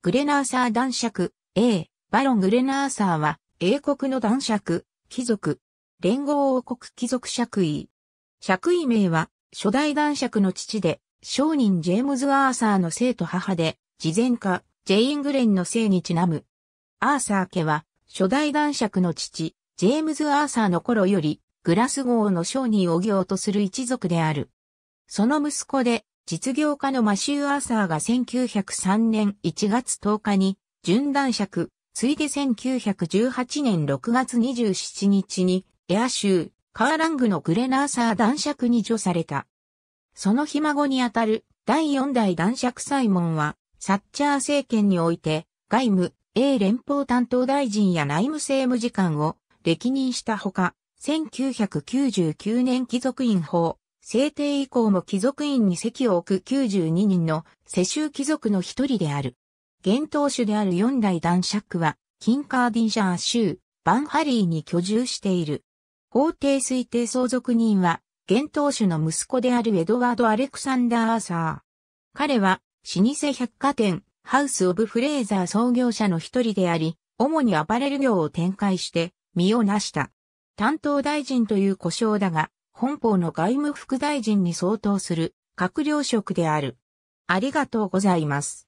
グレナーサー男爵、A、バロン・グレナーサーは、英国の男爵、貴族、連合王国貴族爵位。爵位名は、初代男爵の父で、商人ジェームズ・アーサーの生と母で、事前家、ジェイン・グレンの姓にちなむ。アーサー家は、初代男爵の父、ジェームズ・アーサーの頃より、グラスゴーの商人を業とする一族である。その息子で、実業家のマシュー・アーサーが1903年1月10日に、順男爵、ついで1918年6月27日に、エア州、カーラングのグレナーサー男爵に除された。そのひ孫にあたる第四代男爵サイモンは、サッチャー政権において、外務、英連邦担当大臣や内務政務次官を歴任したほか、1999年貴族院法、制定以降も貴族院に席を置く92人の世襲貴族の一人である。現当主である四代男爵は、キンカーディンシャー州、バンハリーに居住している。法定推定相続人は、現当主の息子であるエドワード・アレクサンダー・アーサー。彼は、老舗百貨店、ハウス・オブ・フレーザー創業者の一人であり、主にアパレル業を展開して、身を成した。担当大臣という故障だが、本邦の外務副大臣に相当する閣僚職である。ありがとうございます。